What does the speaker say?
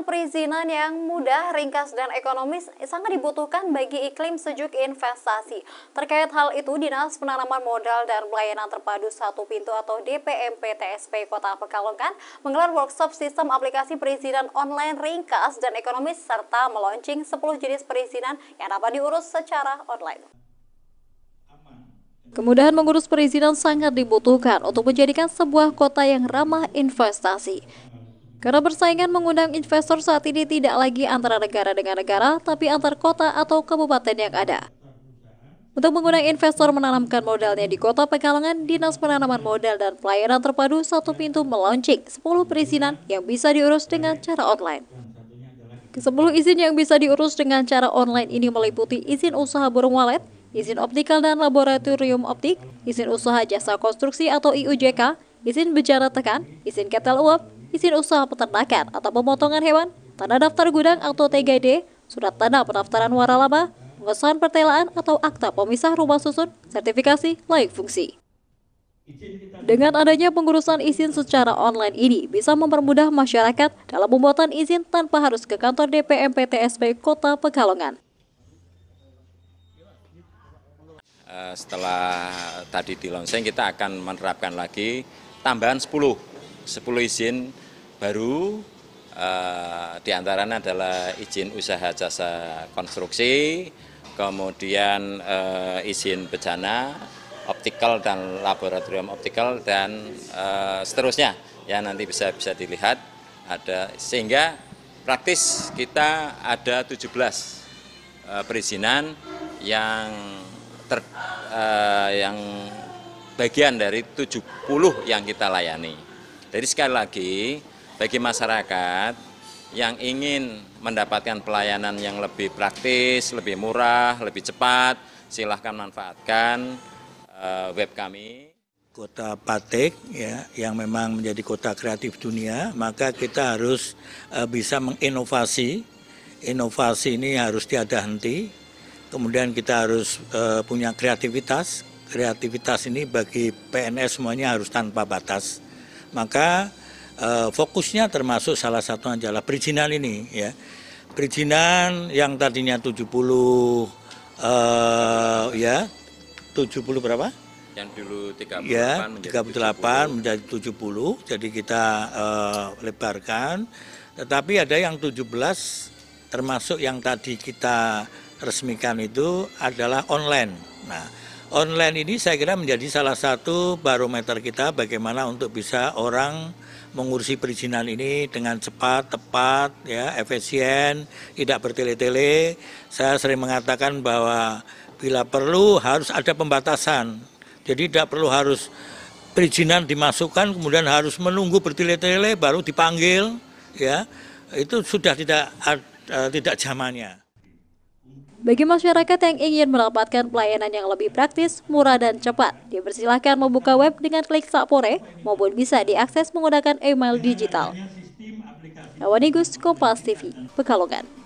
perizinan yang mudah, ringkas, dan ekonomis sangat dibutuhkan bagi iklim sejuk investasi. Terkait hal itu, Dinas Penanaman Modal dan Pelayanan Terpadu Satu Pintu atau DPMP TSP Kota Pekalongan menggelar workshop sistem aplikasi perizinan online ringkas dan ekonomis serta meluncing 10 jenis perizinan yang dapat diurus secara online. Kemudahan mengurus perizinan sangat dibutuhkan untuk menjadikan sebuah kota yang ramah investasi. Karena persaingan mengundang investor saat ini tidak lagi antara negara dengan negara, tapi antar kota atau kabupaten yang ada. Untuk mengundang investor menanamkan modalnya di kota Pekalongan, Dinas Penanaman Modal dan Pelayanan Terpadu Satu Pintu meluncing 10 perizinan yang bisa diurus dengan cara online. Kesepuluh izin yang bisa diurus dengan cara online ini meliputi izin usaha burung walet, izin optikal dan laboratorium optik, izin usaha jasa konstruksi atau IUJK, izin bejana tekan, izin ketel uap, izin usaha peternakan atau pemotongan hewan, tanda daftar gudang atau TGD, surat tanda pendaftaran waralaba, pengesahan pertelaan atau akta pemisah rumah susun, sertifikasi layak fungsi. Dengan adanya pengurusan izin secara online ini bisa mempermudah masyarakat dalam pembuatan izin tanpa harus ke kantor DPM Kota Pekalongan. Eh, setelah tadi di launching kita akan menerapkan lagi tambahan 10 sepuluh izin baru eh, diantaranya adalah izin usaha jasa konstruksi, kemudian eh, izin bejana, optikal dan laboratorium optikal dan eh, seterusnya ya nanti bisa bisa dilihat ada sehingga praktis kita ada 17 perizinan yang ter, yang bagian dari 70 yang kita layani. Jadi sekali lagi bagi masyarakat yang ingin mendapatkan pelayanan yang lebih praktis, lebih murah, lebih cepat, silahkan manfaatkan eh, web kami. Kota Patek ya yang memang menjadi kota kreatif dunia, maka kita harus eh, bisa menginovasi. Inovasi ini harus tiada henti. Kemudian kita harus eh, punya kreativitas. Kreativitas ini bagi PNS semuanya harus tanpa batas maka eh, fokusnya termasuk salah satu adalah perizinan ini ya. Perizinan yang tadinya 70 eh, ya 70 berapa? Yang dulu 38 ya, menjadi 38 70. menjadi 70. Jadi kita eh, lebarkan tetapi ada yang 17 termasuk yang tadi kita resmikan itu adalah online. Nah, online ini saya kira menjadi salah satu barometer kita bagaimana untuk bisa orang mengurusi perizinan ini dengan cepat, tepat, ya, efisien, tidak bertele-tele. Saya sering mengatakan bahwa bila perlu harus ada pembatasan. Jadi tidak perlu harus perizinan dimasukkan kemudian harus menunggu bertele-tele baru dipanggil, ya. Itu sudah tidak eh, tidak zamannya. Bagi masyarakat yang ingin mendapatkan pelayanan yang lebih praktis, murah, dan cepat, dipersilahkan membuka web dengan klik Sapore maupun bisa diakses menggunakan email digital. Kompas TV, Pekalongan.